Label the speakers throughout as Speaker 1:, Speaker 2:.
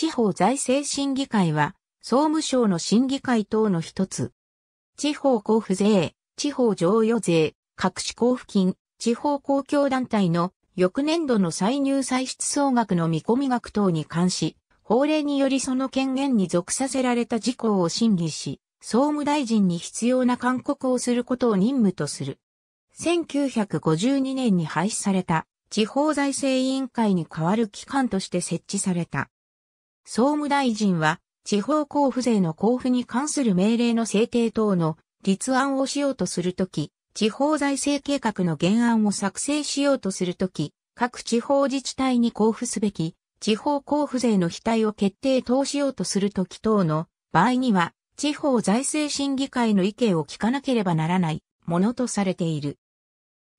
Speaker 1: 地方財政審議会は、総務省の審議会等の一つ。地方交付税、地方剰与税、各種交付金、地方公共団体の翌年度の歳入歳出総額の見込み額等に関し、法令によりその権限に属させられた事項を審議し、総務大臣に必要な勧告をすることを任務とする。1952年に廃止された地方財政委員会に代わる機関として設置された。総務大臣は、地方交付税の交付に関する命令の制定等の立案をしようとするとき、地方財政計画の原案を作成しようとするとき、各地方自治体に交付すべき、地方交付税の非対を決定等しようとするとき等の場合には、地方財政審議会の意見を聞かなければならないものとされている。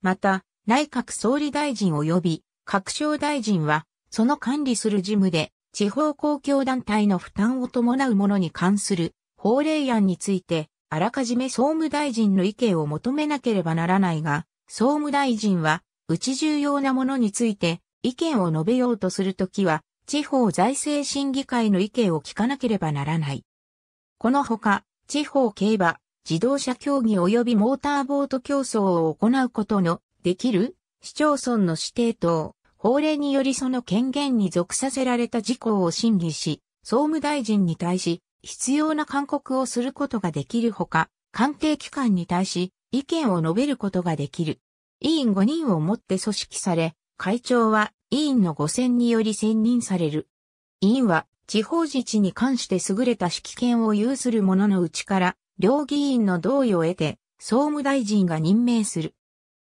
Speaker 1: また、内閣総理大臣及び各省大臣は、その管理する事務で、地方公共団体の負担を伴うものに関する法令案について、あらかじめ総務大臣の意見を求めなければならないが、総務大臣は、うち重要なものについて意見を述べようとするときは、地方財政審議会の意見を聞かなければならない。このほか、地方競馬、自動車競技及びモーターボート競争を行うことのできる市町村の指定等、法令によりその権限に属させられた事項を審議し、総務大臣に対し、必要な勧告をすることができるほか、官邸機関に対し、意見を述べることができる。委員5人をもって組織され、会長は委員の5選により選任される。委員は地方自治に関して優れた指揮権を有する者のうちから、両議員の同意を得て、総務大臣が任命する。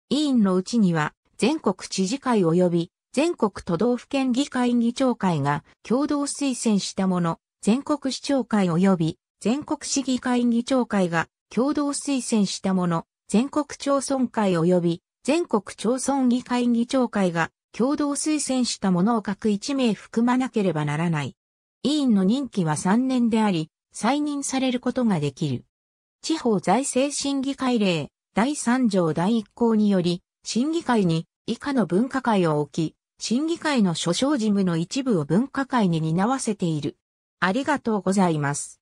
Speaker 1: 委員のうちには、全国知事会及び全国都道府県議会議長会が共同推薦したもの、全国市長会及び全国市議会議長会が共同推薦したもの、全国町村会及び全国町村議会議長会が共同推薦したものを各1名含まなければならない。委員の任期は3年であり、再任されることができる。地方財政審議会令第3条第1項により、審議会に以下の分科会を置き、審議会の所掌事務の一部を文化会に担わせている。ありがとうございます。